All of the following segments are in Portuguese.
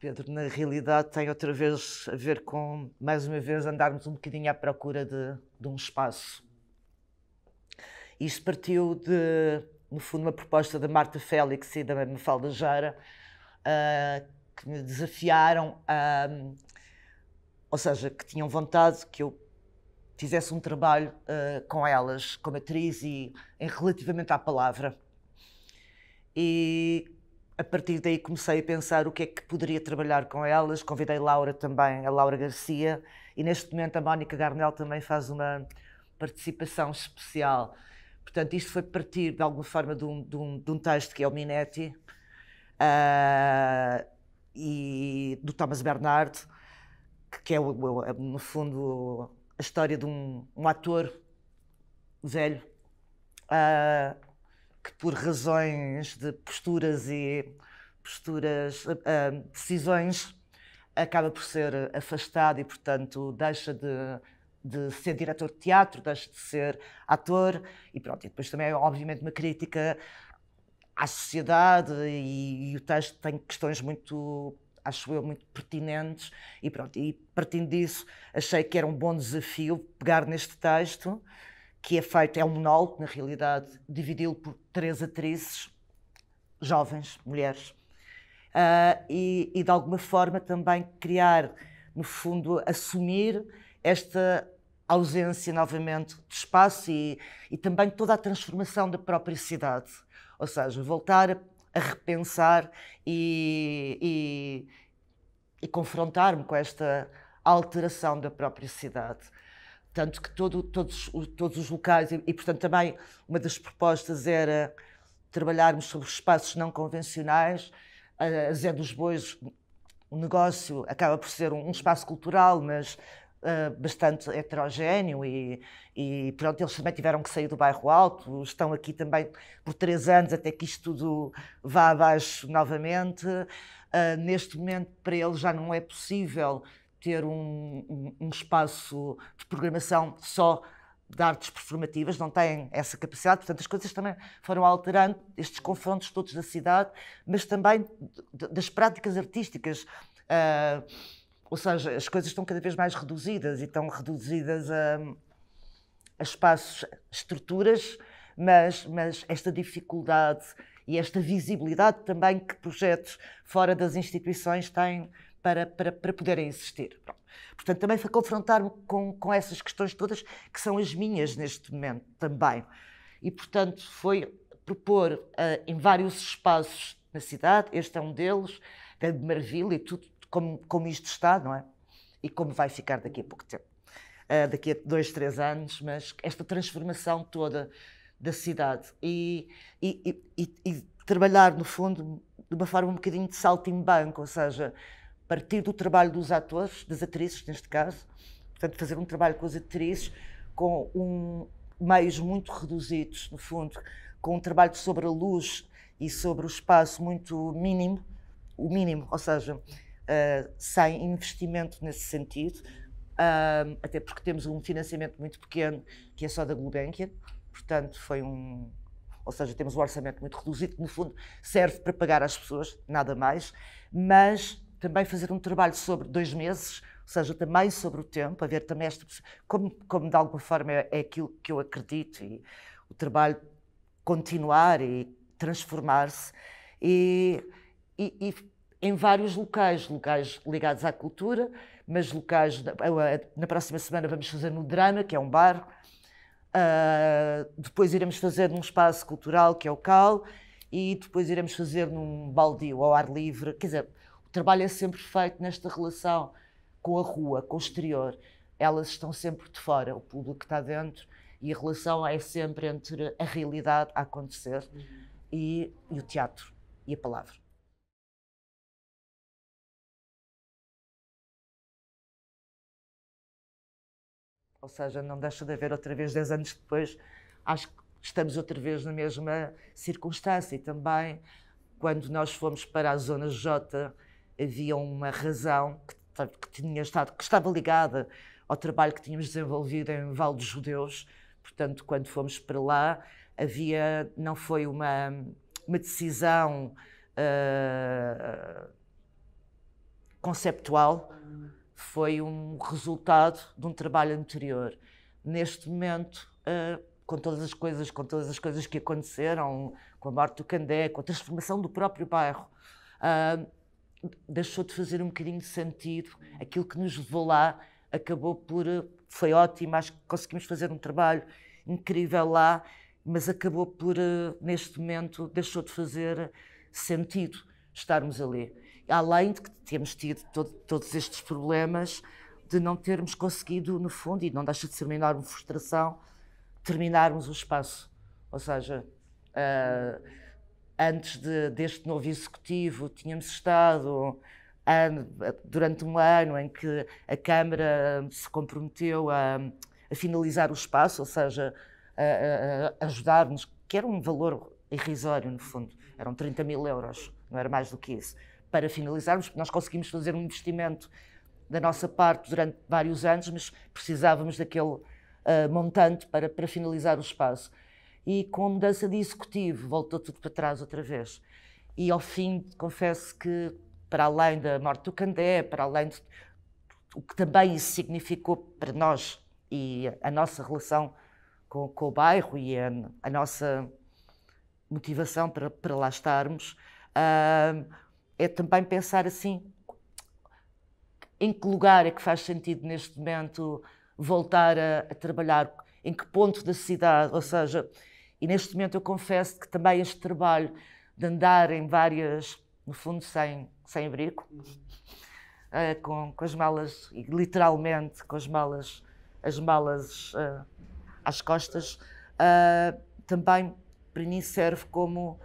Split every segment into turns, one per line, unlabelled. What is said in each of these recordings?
Pedro, na realidade tem outra
vez a ver com, mais uma vez, andarmos um bocadinho à procura de, de um espaço. Isto partiu de, no fundo, uma proposta da Marta Félix e da Mafalda Jara, uh, ah, que me desafiaram a. Um, ou seja, que tinham vontade que eu fizesse um trabalho uh, com elas, como atriz e em relativamente à palavra. E a partir daí comecei a pensar o que é que poderia trabalhar com elas. Convidei Laura também, a Laura Garcia, e neste momento a Mónica Garnel também faz uma participação especial. Portanto, isto foi partir de alguma forma de um, de um, de um texto que é o Minetti uh, e do Thomas Bernard, que é, é, no fundo, a história de um, um ator velho. Uh, que por razões de posturas e posturas, uh, decisões, acaba por ser afastado e, portanto, deixa de, de ser diretor de teatro, deixa de ser ator e pronto. E depois também, é, obviamente, uma crítica à sociedade e, e o texto tem questões muito acho eu, muito pertinentes e pronto, e partindo disso achei que era um bom desafio pegar neste texto que é feito, é um monólogo, na realidade, dividi-lo por três atrizes, jovens, mulheres, uh, e, e, de alguma forma também criar, no fundo, assumir esta ausência novamente de espaço e, e também toda a transformação da própria cidade. Ou seja, voltar a, a repensar e, e, e confrontar-me com esta alteração da própria cidade tanto que todo, todos, todos os locais, e, e, portanto também uma das propostas era trabalharmos sobre espaços não convencionais. A Zé dos Bois, o negócio acaba por ser um, um espaço cultural, mas uh, bastante heterogéneo e, e, pronto, eles também tiveram que sair do bairro alto, estão aqui também por três anos até que isto tudo vá abaixo novamente. Uh, neste momento, para eles já não é possível ter um, um, um espaço de programação só de artes performativas, não têm essa capacidade, portanto as coisas também foram alterando, estes confrontos todos da cidade, mas também das práticas artísticas. Uh, ou seja, as coisas estão cada vez mais reduzidas e estão reduzidas a, a espaços, estruturas, mas, mas esta dificuldade e esta visibilidade também que projetos fora das instituições têm para, para, para poderem existir. Pronto. Portanto, também foi confrontar-me com, com essas questões todas que são as minhas neste momento também. E, portanto, foi propor uh, em vários espaços na cidade, este é um deles, é de maravilha e tudo como, como isto está, não é? E como vai ficar daqui a pouco tempo. Uh, daqui a dois, três anos, mas esta transformação toda da cidade e, e, e, e trabalhar, no fundo, de uma forma um bocadinho de salto em banco, ou seja, partir do trabalho dos atores, das atrizes, neste caso, portanto, fazer um trabalho com as atrizes, com um, meios muito reduzidos, no fundo, com um trabalho sobre a luz e sobre o espaço muito mínimo, o mínimo, ou seja, uh, sem investimento nesse sentido, uh, até porque temos um financiamento muito pequeno, que é só da Gulbenkian, portanto, foi um. Ou seja, temos um orçamento muito reduzido, que no fundo serve para pagar às pessoas, nada mais, mas também fazer um trabalho sobre dois meses, ou seja, também sobre o tempo, a ver também esta, como, como de alguma forma é, é, aquilo que eu acredito e o trabalho continuar e transformar-se e, e, e, em vários locais, locais ligados à cultura, mas locais na, eh, na próxima semana vamos fazer no Drana, que é um bar, uh, depois iremos fazer num espaço cultural que é o Cal e depois iremos fazer num baldio ao ar livre, quer dizer, o trabalho é sempre feito nesta relação com a rua, com o exterior. Elas estão sempre de fora, o público está dentro e a
relação é sempre entre a realidade a acontecer uhum. e, e o teatro e a palavra. Ou seja, não deixa de haver outra vez, dez anos
depois, acho que estamos outra vez na mesma circunstância. E também, quando nós fomos para a Zona J havia uma razão que, que, tinha estado, que estava ligada ao trabalho que tínhamos desenvolvido em Val dos Judeus. Portanto, quando fomos para lá, havia, não foi uma, uma decisão uh, conceptual, foi um resultado de um trabalho anterior. Neste momento, uh, com todas as coisas, com todas as coisas que aconteceram, com a morte do Candé, com a transformação do próprio bairro, uh, deixou de fazer um bocadinho de sentido. Aquilo que nos levou lá acabou por. Eh, foi ótimo, acho que conseguimos fazer um trabalho incrível lá, mas acabou por, eh, neste momento, deixou de fazer sentido estarmos ali. Além de que temos tido todo, todos estes problemas de não termos conseguido, no fundo, e não deixa de ser uma enorme frustração, terminarmos o espaço. Ou seja, uh, antes de, deste novo executivo, tínhamos estado durante um ano em que a Câmara se comprometeu a, a finalizar o espaço, ou seja, a, a ajudar-nos, que era um valor irrisório, no fundo, eram 30 mil euros, não era mais do que isso, para finalizarmos, porque nós conseguimos fazer um investimento da nossa parte durante vários anos, mas precisávamos daquele uh, montante para, para finalizar o espaço e com a mudança de executivo voltou tudo para trás outra vez. E ao fim, confesso que, para além da morte do Candé, para além de o que também isso significou para nós e a nossa relação com, com o bairro e a, a nossa motivação para, para lá estarmos, uh, é também pensar assim em que lugar é que faz sentido neste momento voltar a, a trabalhar, em que ponto da cidade, ou seja, e neste momento eu confesso que também este trabalho de andar em várias, no fundo, sem, sem abrigo, uh, com, com as malas, literalmente com as malas, as malas uh, às costas, uh, também para mim serve como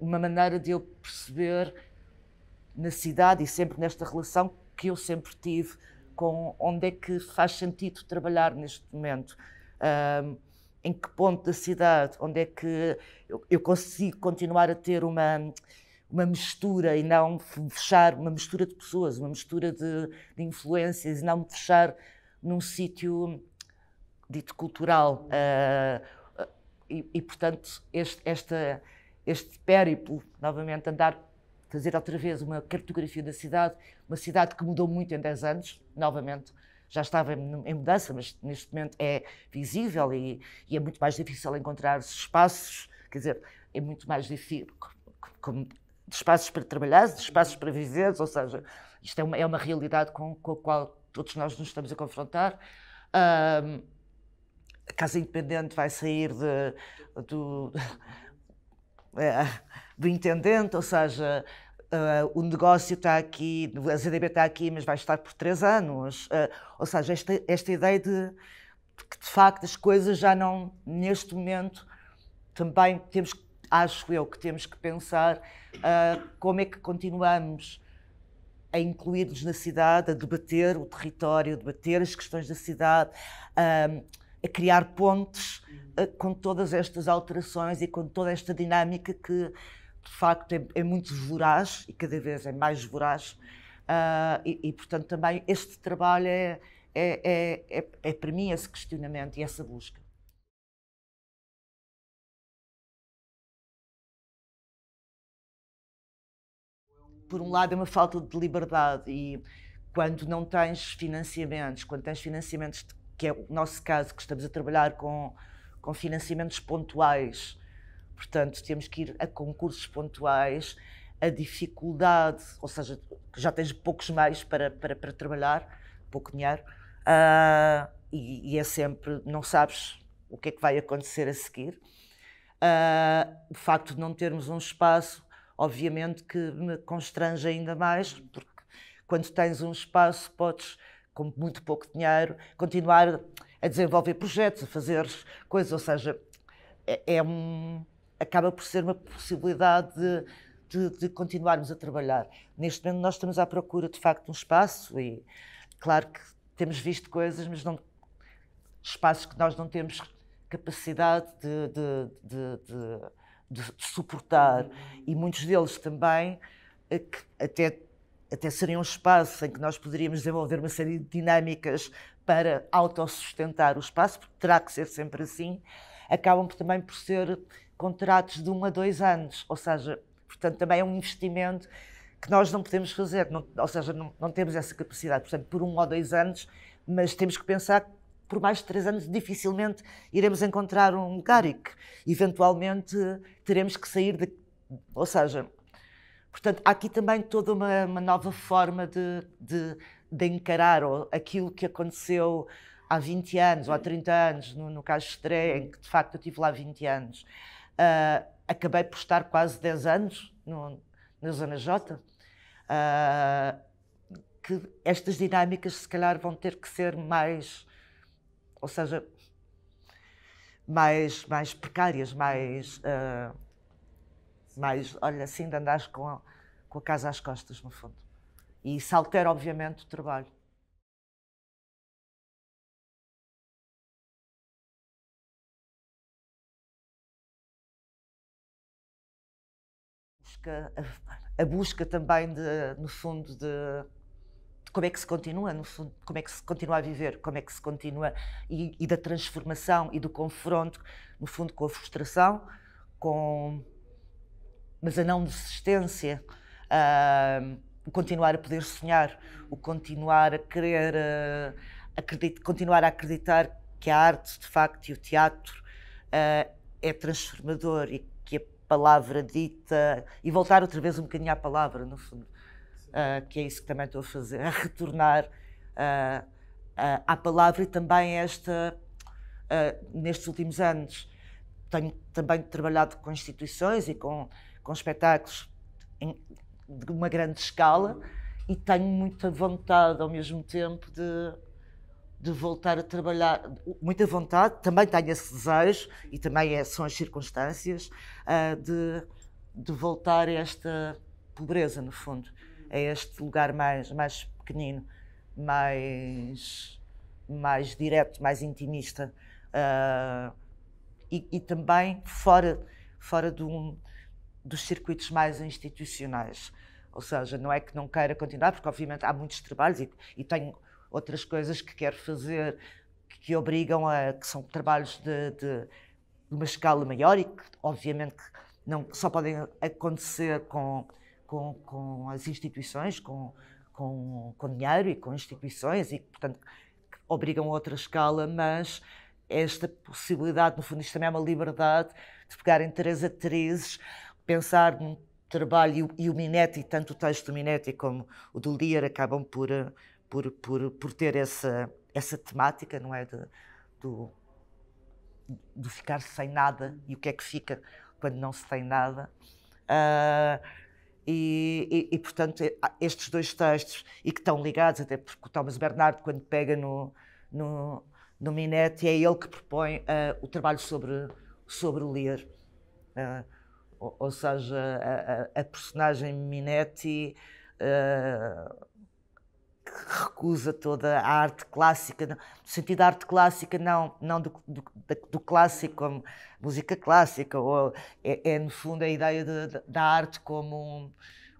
uma maneira de eu perceber na cidade e sempre nesta relação que eu sempre tive com onde é que faz sentido trabalhar neste momento. Ehm, em que ponto da cidade, onde é que eu, eu consigo continuar a ter uma uma mistura e não fechar uma mistura de pessoas, uma mistura de, de influências e não me fechar num sítio dito cultural. Uh, e, e, portanto, este, esta, este périplo, novamente, andar, fazer outra vez uma cartografia da cidade, uma cidade que mudou muito em 10 anos, novamente, já estava em mudança, mas neste momento é visível e, e é muito mais difícil encontrar espaços, quer dizer, é muito mais difícil, como, espaços para trabalhar, espaços para viver, ou seja, isto é uma, é uma realidade com, com a qual todos nós nos estamos a confrontar. Um, a Casa Independente vai sair de, do, é, do intendente, ou seja, Uh, o negócio está aqui, a ZDB está aqui, mas vai estar por três anos. Uh, ou seja, esta, esta ideia de, de, que, de facto, as coisas já não, neste momento, também temos, acho eu, que temos que pensar uh, como é que continuamos a incluir-nos na cidade, a debater o território, a debater as questões da cidade, a criar pontes com todas estas alterações e com toda esta dinâmica que de facto, é, é muito voraz e cada vez é mais voraz. Uh, e, e, portanto, também
este trabalho é, é, é, é, para mim esse questionamento e essa busca. Por um lado, é uma falta de liberdade e quando não
tens financiamentos, quando tens financiamentos, que é o nosso caso, que estamos a trabalhar com, com financiamentos pontuais, Portanto, temos que ir a concursos pontuais, a dificuldade, ou seja, já tens poucos meios para, para, para trabalhar, pouco dinheiro, uh, e, e, é sempre, não sabes o que é que vai acontecer a seguir. Uh, o facto de não termos um espaço, obviamente que me constrange ainda mais, porque quando tens um espaço podes, com muito pouco dinheiro, continuar a desenvolver projetos, a fazer coisas, ou seja, é, é um acaba por ser uma possibilidade de, de, de, continuarmos a trabalhar. Neste momento nós estamos à procura de facto de um espaço e claro que temos visto coisas, mas não espaços que nós não temos capacidade de, de, de suportar uhum. e muitos deles também eh, até até seria um espaço em que nós poderíamos desenvolver uma série de dinâmicas para autossustentar o espaço, porque terá que ser sempre assim, acabam também por ser contratos de um a dois anos, ou seja, portanto, também é um investimento que nós não podemos fazer, não, ou seja, não, não, temos essa capacidade, portanto, por um ou dois anos, mas temos que pensar que por mais de três anos dificilmente iremos encontrar um lugar e que eventualmente teremos que sair de, ou seja, portanto, há aqui também toda uma, uma nova forma de, de, de encarar aquilo que aconteceu há 20 anos ou há 30 anos, no, no caso de Estreia, em que de facto eu estive lá 20 anos. Uh, acabei por estar quase 10 anos no, na Zona J. Uh, que estas dinâmicas, se calhar, vão ter que ser mais. Ou seja, mais, mais precárias, mais. Uh, mais, olha, assim, de andares com a, com a casa às costas, no fundo. E isso altera, obviamente, o trabalho.
busca, a, a busca também, de, no fundo, de, de, como é que se continua,
no fundo, como é que se continua a viver, como é que se continua, e, e da transformação e do confronto, no fundo, com a frustração, com mas a não desistência, uh, o continuar a poder sonhar, o continuar a querer, uh, ah, acredito, continuar a acreditar que a arte, de facto, e o teatro uh, é transformador e palavra dita e voltar outra vez um bocadinho à palavra, no fundo. Uh, que é isso que também estou a fazer, a retornar uh, uh, à palavra e também esta, nestes últimos anos, tenho também trabalhado com instituições e com, com espetáculos em, de uma grande escala e tenho muita vontade ao mesmo tempo de de voltar a trabalhar, muita vontade, também tenho esse desejo, e também é, são as circunstâncias, uh, de, de voltar a esta pobreza, no fundo, a é este lugar mais, mais pequenino, mais, mais direto, mais intimista, uh, e, e, também fora, fora de um, dos circuitos mais institucionais. Ou seja, não é que não queira continuar, porque obviamente há muitos trabalhos e, e tenho outras coisas que quero fazer que obrigam a que são trabalhos de, de uma escala maior e que obviamente não só podem acontecer com com, com as instituições, com, com, com dinheiro e com instituições e portanto que obrigam a outra escala, mas esta possibilidade, no fundo, isto também é uma liberdade de pegarem três atrizes, pensar num trabalho e o Minetti, tanto o texto do Minetti como o do Lear acabam por eh, por, por, por ter essa, essa temática, não é? De, do, ficar sem nada e o que é que fica quando não se tem nada. Uh, e, e, e, portanto, ah, estes dois textos, e que estão ligados, até porque o Thomas Bernardo, quando pega no, no, no Minetti, é ele que propõe uh, o trabalho sobre, sobre ler. Uh, ou, ou, seja, a, a, a personagem Minetti. Uh, que recusa toda a arte clássica, no sentido da arte clássica, não, não do, do, do clássico como música clássica, ou é, é no fundo a ideia de, de, da arte como,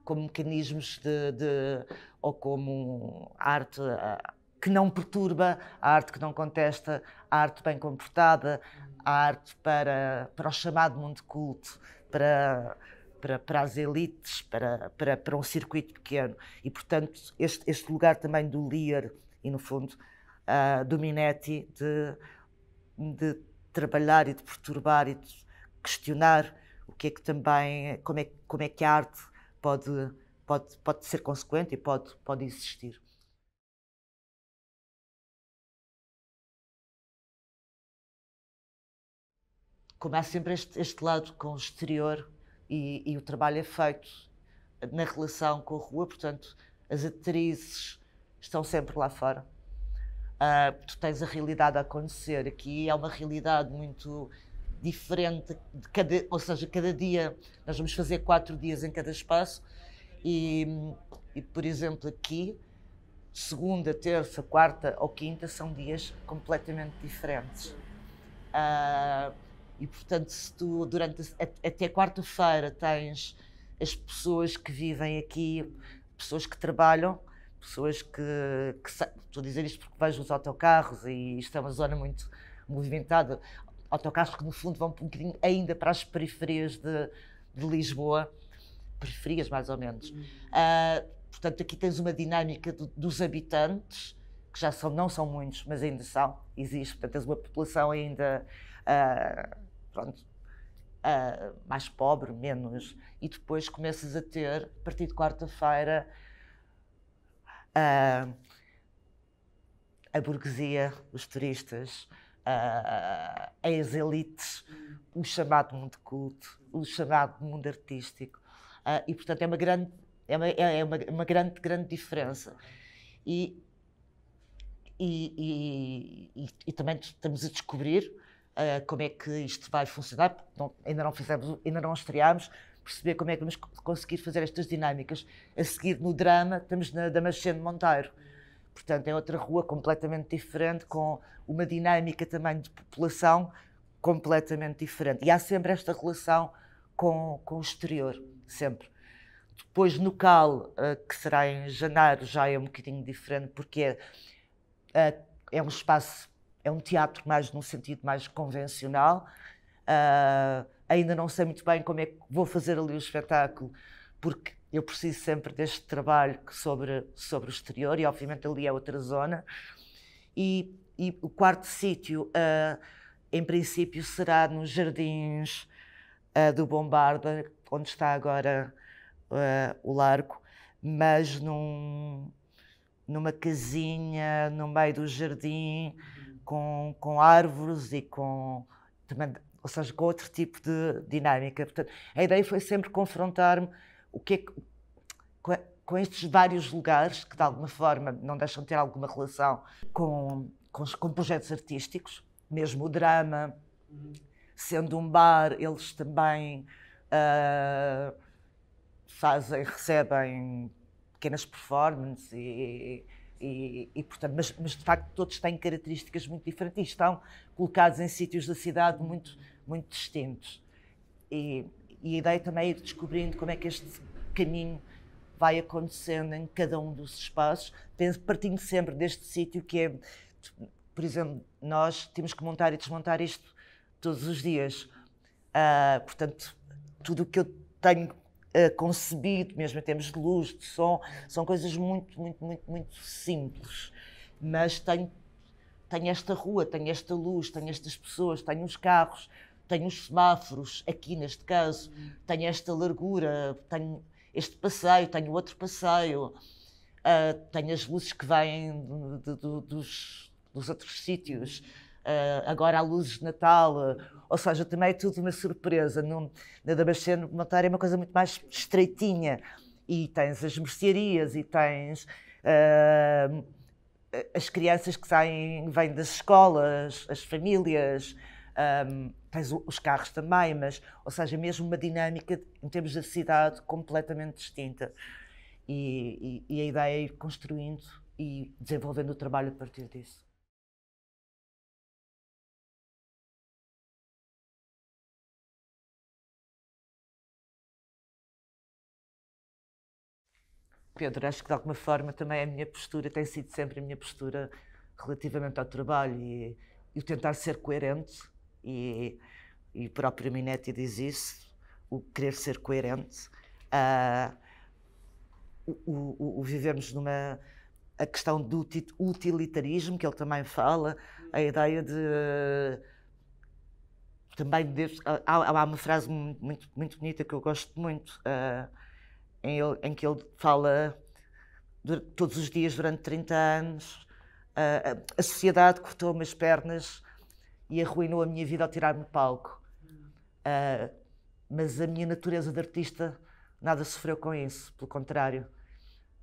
como mecanismos de, de ou como arte ah, que não perturba, a arte que não contesta, a arte bem comportada, a arte para, para o chamado mundo culto, para para, para as elites, para, para, para um circuito pequeno. E, portanto, este, este lugar também do Lear e, no fundo, uh, do Minetti, de, de trabalhar e de perturbar e de questionar o que é que também, como é, como é que a
arte pode, pode, pode ser consequente e pode, pode existir. como há sempre este, este lado com o exterior e, e o trabalho é feito
na relação com a rua, portanto, as atrizes estão sempre lá fora. Uh, tu tens a realidade a acontecer. Aqui é uma realidade muito diferente, de cada, ou seja, cada dia, nós vamos fazer quatro dias em cada espaço e, e por exemplo, aqui, segunda, terça, quarta ou quinta são dias completamente diferentes. Uh, e, portanto, se tu durante até quarta-feira tens as pessoas que vivem aqui, pessoas que trabalham, pessoas que, que. Estou a dizer isto porque vejo os autocarros e isto é uma zona muito movimentada. Autocarros que, no fundo, vão um bocadinho ainda para as periferias de, de Lisboa, periferias mais ou menos. Uh, portanto, aqui tens uma dinâmica do, dos habitantes, que já são, não são muitos, mas ainda são, existe. Portanto, tens uma população ainda. Uh, pronto, uh, mais pobre, menos. E depois começas a ter, a partir de quarta-feira, uh, a burguesia, os turistas, uh, as elites, o chamado mundo culto, o chamado mundo artístico. Uh, e, portanto, é uma grande, é uma, é uma, uma grande, grande diferença. E, e, e, e, também estamos a descobrir uh, como é que isto vai funcionar, não, ainda não fizemos, ainda não estreámos, perceber como é que vamos conseguir fazer estas dinâmicas. A seguir, no drama, estamos na Damasceno Monteiro. Portanto, é outra rua completamente diferente, com uma dinâmica também de população completamente diferente. E há sempre esta relação com, com o exterior, sempre. Depois, no CAL, eh, que será em janeiro, já é um bocadinho diferente, porque é, eh, é um espaço é um teatro mais num sentido mais convencional. Uh, ainda não sei muito bem como é que vou fazer ali o espetáculo, porque eu preciso sempre deste trabalho sobre, sobre o exterior e, obviamente, ali é outra zona. E, e o quarto sítio, uh, em princípio, será nos jardins uh, do Bombarda, onde está agora o largo, mas num, numa casinha no meio do jardim com, com árvores e com. Também, ou seja, com outro tipo de dinâmica. Portanto, a ideia foi sempre confrontar-me o que é que, com, com, estes vários lugares que, de alguma forma, não deixam de ter alguma relação com, com, com projetos artísticos, mesmo o drama, sendo um bar, eles também uh, fazem, recebem pequenas performances e, e, e, portanto, mas, mas, de facto todos têm características muito diferentes e estão colocados em sítios da cidade muito, muito distintos. E, e a ideia também é ir descobrindo como é que este caminho vai acontecendo em cada um dos espaços, partindo sempre deste sítio que é, por exemplo, nós temos que montar e desmontar isto todos os dias. Uh, portanto, tudo o que eu tenho eh, concebido, mesmo em termos de luz, de som, são coisas muito, muito, muito, muito simples. Mas tenho, tem esta rua, tenho esta luz, tenho estas pessoas, tenho os carros, tenho os semáforos, aqui neste caso, tenho esta largura, tenho este passeio, tenho outro passeio, uh, tenho as luzes que vêm de, de, de, dos, dos outros sítios. Eh, agora há luzes de Natal, eh, ou seja, também é tudo uma surpresa. No, na Damasceno, montar é uma coisa muito mais estreitinha e tens as mercearias e tens uh, as crianças que saem, vêm das escolas, as famílias, um, tens os carros também, mas, ou seja, mesmo uma dinâmica em termos da cidade completamente distinta. E, e, e a ideia é ir construindo e desenvolvendo
o trabalho a partir disso. Pedro, acho que de alguma forma também a minha postura tem sido sempre a minha
postura relativamente ao trabalho e, e tentar ser coerente e, e o próprio Minetti diz isso, o querer ser coerente, uh, o, o, o vivermos numa a questão do utilitarismo que ele também fala, a ideia de também de, há, há, uma frase muito, muito bonita que eu gosto muito. Uh, em, em que ele fala todos os dias durante 30 anos. A, a sociedade cortou-me as pernas e arruinou a minha vida ao tirar-me palco. Uh, mas a minha natureza de artista nada sofreu
com isso, pelo contrário.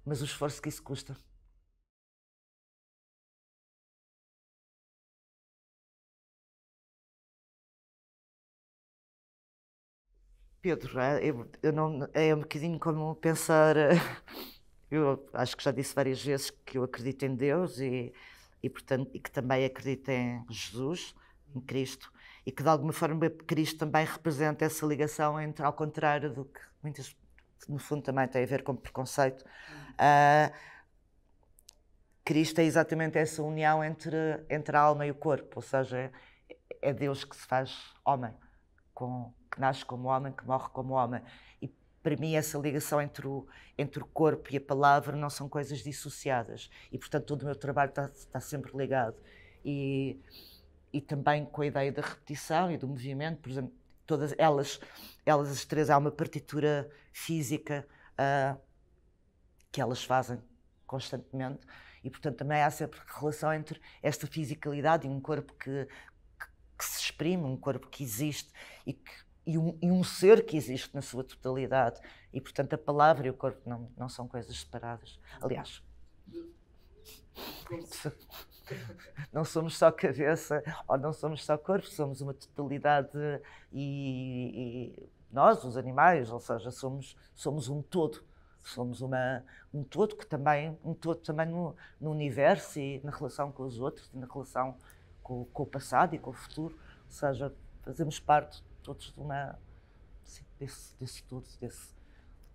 Mas o esforço que isso custa. Pedro, é, eu, eu não, é um bocadinho
como pensar. Eu acho que já disse várias vezes que eu acredito em Deus e, e, portanto, e que também acredito em Jesus, em Cristo, e que de alguma forma Cristo também representa essa ligação entre, ao contrário do que muitas, no fundo, também tem a ver com preconceito. Uh, Cristo é exatamente essa união entre, entre a alma e o corpo, ou seja, é Deus que se faz homem com nasce como homem, que morre como homem. E para mim essa ligação entre o, entre o corpo e a palavra não são coisas dissociadas. E portanto todo o meu trabalho está, está sempre ligado. E, e também com a ideia da repetição e do movimento, por exemplo, todas elas, elas as três, há uma partitura física uh, que elas fazem constantemente e, portanto, também há sempre relação entre esta fisicalidade e um corpo que, que se exprime, um corpo que existe e que e um, e um, ser que existe na sua totalidade. E, portanto, a palavra e o corpo não, não são coisas separadas. Aliás, não somos só cabeça ou não somos só corpo, somos uma totalidade e, e nós, os animais, ou seja, somos, somos um todo. Somos uma, um todo que também, um todo também no, no universo e na relação com os outros, na relação com, com o passado e com o futuro. Ou seja, fazemos parte todos de uma, desse, desse todos, desse,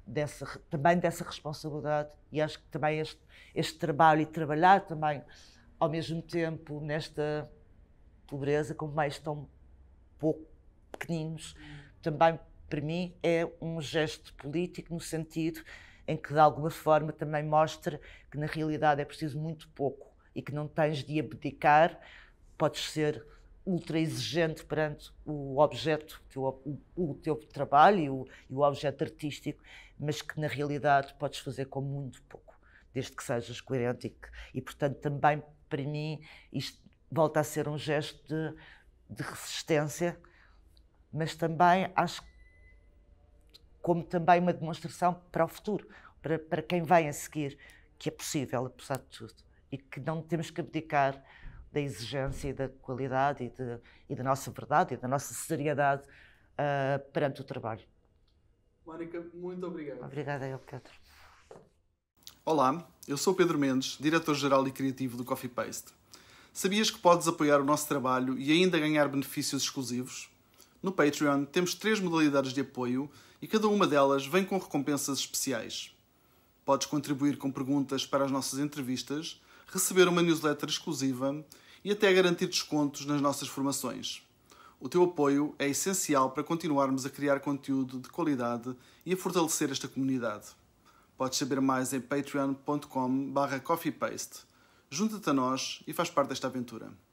dessa, também dessa responsabilidade e acho que também este, este trabalho e trabalhar também ao mesmo tempo nesta pobreza, como mais tão pouco pequeninos, também para mim é um gesto político no sentido em que de alguma forma também mostra que na realidade é preciso muito pouco e que não tens de abdicar, podes ser ultra exigente perante o objeto, que o, o, o teu trabalho e o, e o objeto artístico, mas que na realidade podes fazer com muito pouco, desde que sejas coerente e, que, e portanto também para mim isto volta a ser um gesto de, de resistência, mas também acho como também uma demonstração para o futuro, para, para quem vem a seguir, que é possível, apesar de tudo, e que não temos que abdicar da exigência e da qualidade e, de, e da nossa verdade e da nossa seriedade uh, perante o trabalho.
Mónica, muito obrigado.
Obrigada, eu, Pedro.
Olá, eu sou Pedro Mendes, diretor-geral e criativo do Coffee Paste. Sabias que podes apoiar o nosso trabalho e ainda ganhar benefícios exclusivos? No Patreon temos três modalidades de apoio e cada uma delas vem com recompensas especiais. Podes contribuir com perguntas para as nossas entrevistas, receber uma newsletter exclusiva e até garantir descontos nas nossas formações. O teu apoio é essencial para continuarmos a criar conteúdo de qualidade e a fortalecer esta comunidade. Podes saber mais em patreon.com/coffeepaste. Junta-te a nós e faz parte desta aventura.